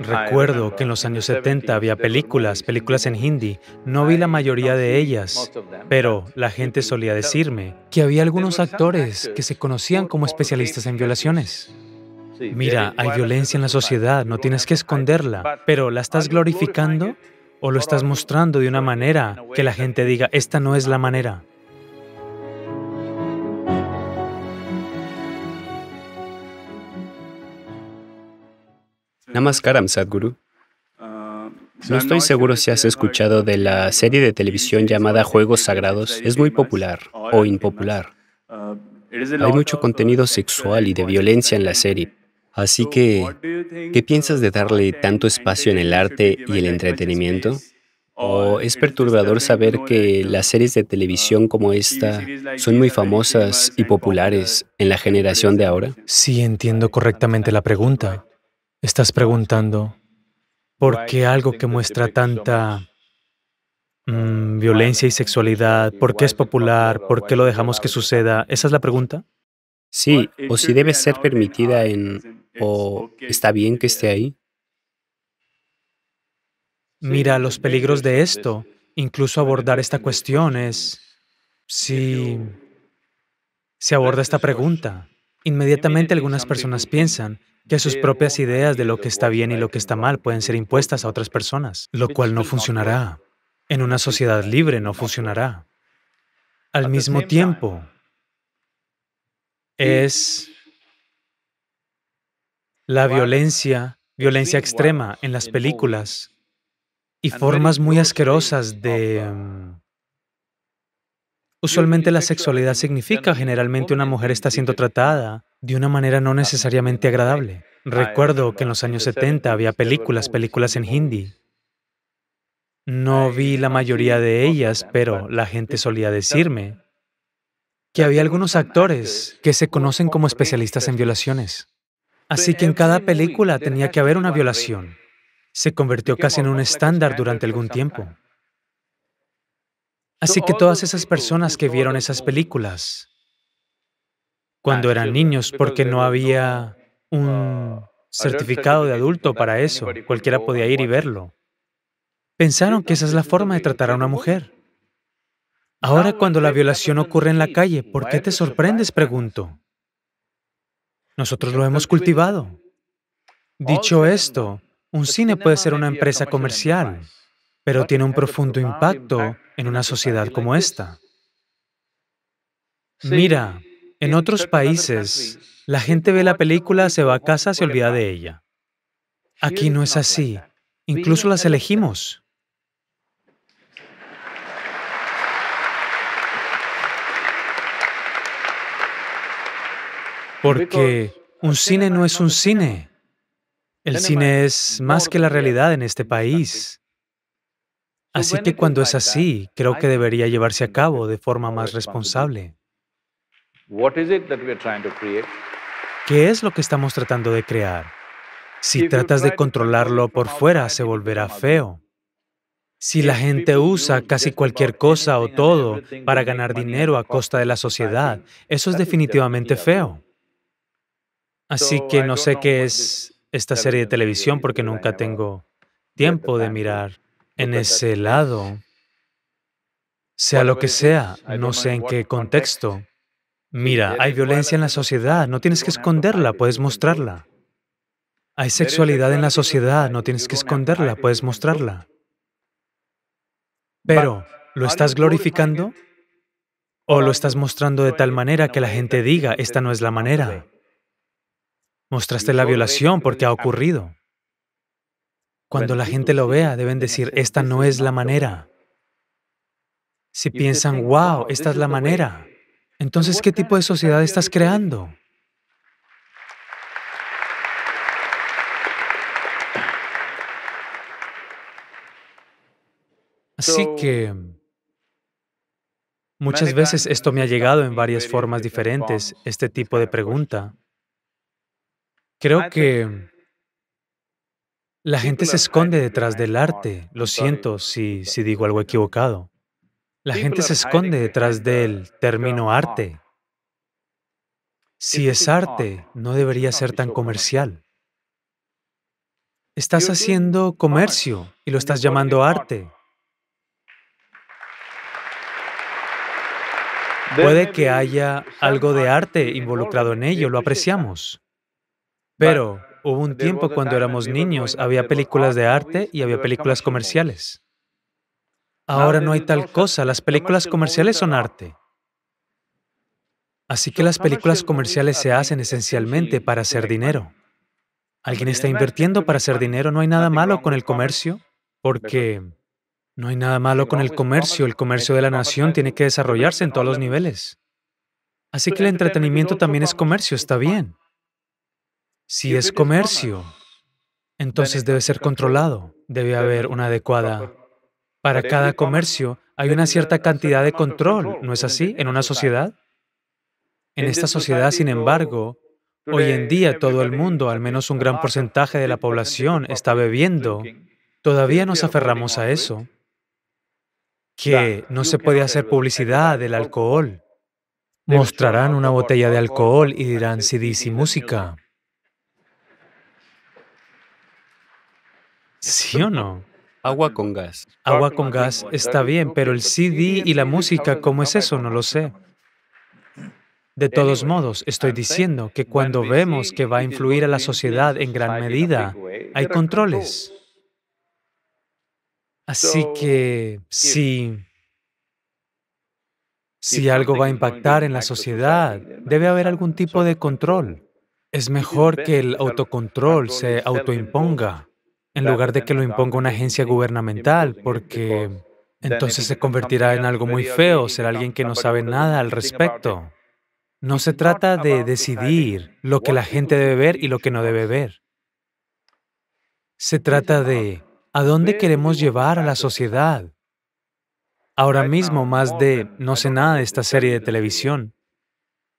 Recuerdo que en los años 70 había películas, películas en hindi. No vi la mayoría de ellas, pero la gente solía decirme que había algunos actores que se conocían como especialistas en violaciones. Mira, hay violencia en la sociedad, no tienes que esconderla, pero ¿la estás glorificando o lo estás mostrando de una manera que la gente diga, esta no es la manera? Namaskaram, Sadhguru. Ah, no estoy seguro si has escuchado de la serie de televisión llamada Juegos Sagrados. Es muy popular o impopular. Ah, hay mucho contenido sexual y de violencia en la serie. Así que, ¿qué piensas de darle tanto espacio en el arte y el entretenimiento? ¿O oh, es perturbador saber que las series de televisión como ah, esta son muy famosas y populares en la generación de ahora? Sí, entiendo correctamente la pregunta. Estás preguntando, ¿por qué algo que muestra tanta mm, violencia y sexualidad, por qué es popular, por qué lo dejamos que suceda? ¿Esa es la pregunta? Sí, o si debe ser permitida en... o está bien que esté ahí. Mira los peligros de esto. Incluso abordar esta cuestión es... Si se aborda esta pregunta, inmediatamente algunas personas piensan, que sus eh, propias ideas de lo que está bien y lo que está mal pueden ser impuestas a otras personas, lo cual no funcionará. En una sociedad libre no funcionará. Al mismo tiempo, es la violencia, violencia extrema en las películas y formas muy asquerosas de uh, mm, Usualmente la sexualidad significa generalmente una mujer está siendo tratada de una manera no necesariamente agradable. Ah, Recuerdo que en los años 70 había películas, películas en hindi. No vi la mayoría de ellas, pero la gente solía decirme que había algunos actores que se conocen como especialistas en violaciones. Así que en cada película tenía que haber una violación. Se convirtió casi en un estándar durante algún tiempo. Así que todas esas personas que vieron esas películas cuando eran niños, porque no ah, había un certificado de adulto para eso, cualquiera podía ir y verlo, pensaron que esa es la forma de tratar a una mujer. Ah, Ahora cuando la violación ocurre en la calle, ¿por qué te sorprendes? Pregunto. Nosotros lo hemos cultivado. Dicho esto, un pues cine puede ser una empresa comercial pero tiene un profundo impacto en una sociedad como esta. Mira, en otros países, la gente ve la película, se va a casa, se olvida de ella. Aquí no es así. Incluso las elegimos. Porque un cine no es un cine. El cine es más que la realidad en este país. Pues así que pues cuando es así, creo que debería llevarse a cabo de forma más responsable. ¿Qué es lo que estamos tratando de crear? Si tratas de controlarlo por fuera, se volverá feo. Si la gente usa casi cualquier cosa o todo para ganar dinero a costa de la sociedad, eso es definitivamente feo. Así que no sé qué es esta serie de televisión porque nunca uh, tengo tiempo de mirar en ese lado, sea lo que sea, no sé en qué contexto. Mira, hay violencia en la sociedad, no tienes que esconderla, puedes mostrarla. Hay sexualidad en la sociedad, no tienes que esconderla, puedes mostrarla. Pero, ¿lo estás glorificando? ¿O lo estás mostrando de tal manera que la gente diga, esta no es la manera? Mostraste la violación porque ha ocurrido. Cuando la gente lo vea, deben decir, esta no es la manera. Si piensan, wow, esta es la manera, entonces, ¿qué tipo de sociedad estás creando? Así que muchas veces esto me ha llegado en varias formas diferentes, este tipo de pregunta. Creo que la gente pues, se esconde detrás del arte. Lo siento si, si digo algo equivocado. La gente pues, se esconde detrás del término arte. Si pues, es arte, no debería ser tan comercial. Estás haciendo comercio y lo estás llamando arte. Puede que haya algo de arte involucrado en ello, lo apreciamos. Pero Hubo un tiempo cuando éramos niños, había películas de arte y había películas comerciales. Ahora no hay tal cosa, las películas comerciales son arte. Así que las películas comerciales se hacen esencialmente para hacer dinero. Alguien está invirtiendo para hacer dinero, no hay nada malo con el comercio, porque no hay nada malo con el pues, comercio, el pues, comercio de la nación tiene que desarrollarse en todos los niveles. Así que el entretenimiento también es comercio, está este, bien. Si es comercio, entonces debe ser controlado, debe haber una adecuada. Para cada comercio hay una cierta cantidad de control, ¿no es así? En una sociedad. En esta sociedad, sin embargo, hoy en día todo el mundo, al menos un gran porcentaje de la población, está bebiendo. Todavía nos aferramos a eso, que no se puede hacer publicidad del alcohol. Mostrarán una botella de alcohol y dirán CDs y música. ¿Sí o no? Agua con gas. Agua con gas está bien, pero el CD y la música, ¿cómo es eso? No lo sé. De todos modos, estoy diciendo que cuando vemos que va a influir a la sociedad en gran medida, hay controles. Así que si, si algo va a impactar en la sociedad, debe haber algún tipo de control. Es mejor que el autocontrol se autoimponga en lugar de que lo imponga una agencia gubernamental, porque entonces se convertirá en algo muy feo, ser alguien que no sabe nada al respecto. No se trata de decidir lo que la gente debe ver y lo que no debe ver. Se pues trata de a dónde pues queremos llevar a la sociedad. Ahora mismo, más de no sé nada de esta serie de televisión.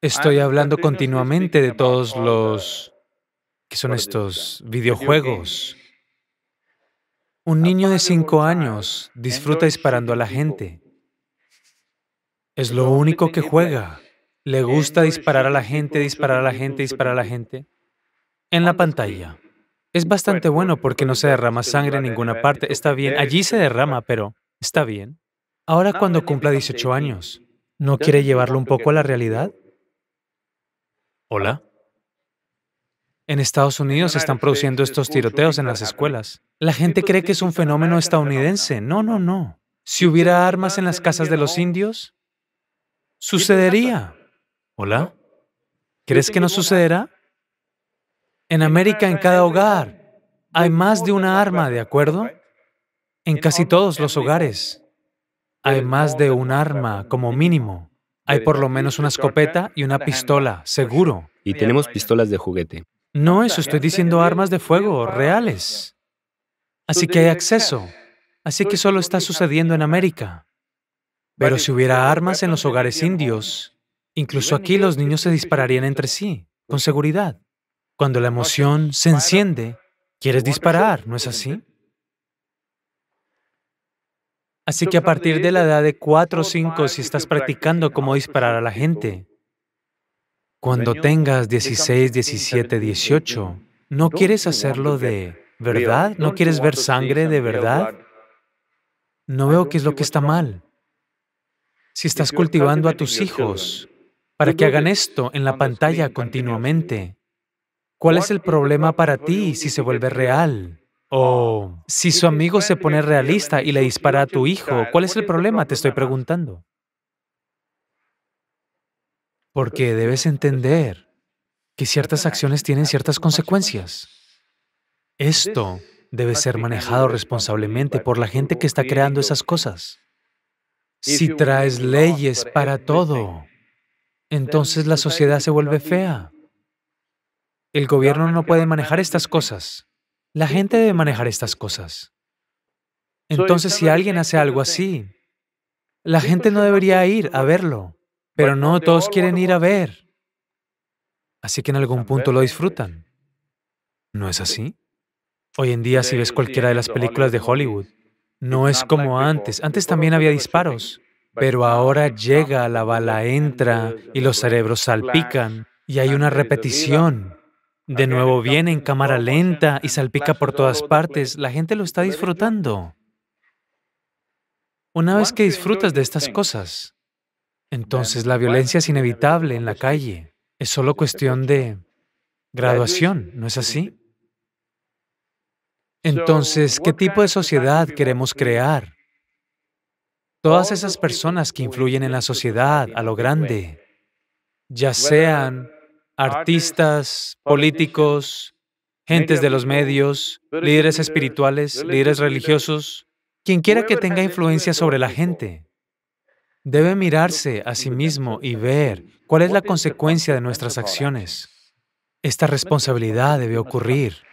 Estoy hablando continuamente de todos los... que son estos videojuegos un niño de cinco años disfruta disparando a la gente. Es lo único que juega. Le gusta disparar a la gente, disparar a la gente, disparar a la gente. En la pantalla. Es bastante bueno pues porque no se derrama sangre en ninguna parte. Está bien, allí se derrama, pero está bien. Ahora cuando cumpla 18 años, ¿no quiere llevarlo un poco a la realidad? Hola. En Estados Unidos se están produciendo estos tiroteos en las escuelas. La gente cree que es un fenómeno estadounidense. No, no, no. Si hubiera armas en las casas de los indios, sucedería. ¿Hola? ¿Crees que no sucederá? En América, en cada hogar, hay más de una arma, ¿de acuerdo? En casi todos los hogares, hay más de un arma como mínimo. Hay por lo menos una escopeta y una pistola, seguro. Y tenemos pistolas de juguete. No eso, estoy diciendo armas de fuego reales. Así que hay acceso. Así que solo está sucediendo en América. Pero si hubiera armas en los hogares indios, incluso aquí los niños se dispararían entre sí, con seguridad. Cuando la emoción se enciende, quieres disparar, ¿no es así? Así que a partir de la edad de cuatro o cinco, si estás practicando cómo disparar a la gente, cuando tengas 16, 17, 18, ¿no quieres hacerlo de verdad? ¿No quieres ver sangre de verdad? No veo qué es lo que está mal. Si estás cultivando a tus hijos para que hagan esto en la pantalla continuamente, ¿cuál es el problema para ti si se vuelve real? O ah, si su amigo se pone realista y le dispara a tu hijo, ¿cuál es el problema? Te estoy preguntando. Porque debes entender que ciertas acciones tienen ciertas consecuencias. Esto debe ser manejado responsablemente por la gente que está creando esas cosas. Si traes leyes para todo, entonces la sociedad se vuelve fea. El gobierno no puede manejar estas cosas. La gente debe manejar estas cosas. Entonces, si alguien hace algo así, la gente no debería ir a verlo. Pero no todos quieren ir a pues ver. Así que en algún punto lo disfrutan. ¿No es así? Hoy en día si ves cualquiera de las películas de Hollywood, no es como antes. Antes también había disparos, pero ahora llega la bala, entra y los cerebros salpican y hay una repetición. De nuevo viene en cámara lenta y salpica por todas partes. La gente lo está disfrutando. Una vez que disfrutas de estas cosas, entonces la violencia es inevitable en la calle. Es solo cuestión de graduación, ¿no es así? Entonces, ¿qué tipo de sociedad queremos crear? Todas esas personas que influyen en la sociedad a lo grande, ya sean artistas, políticos, gentes de los medios, líderes espirituales, líderes religiosos, quien quiera que tenga influencia sobre la gente, debe mirarse a sí mismo y ver cuál es la consecuencia de nuestras acciones. Esta responsabilidad debe ocurrir.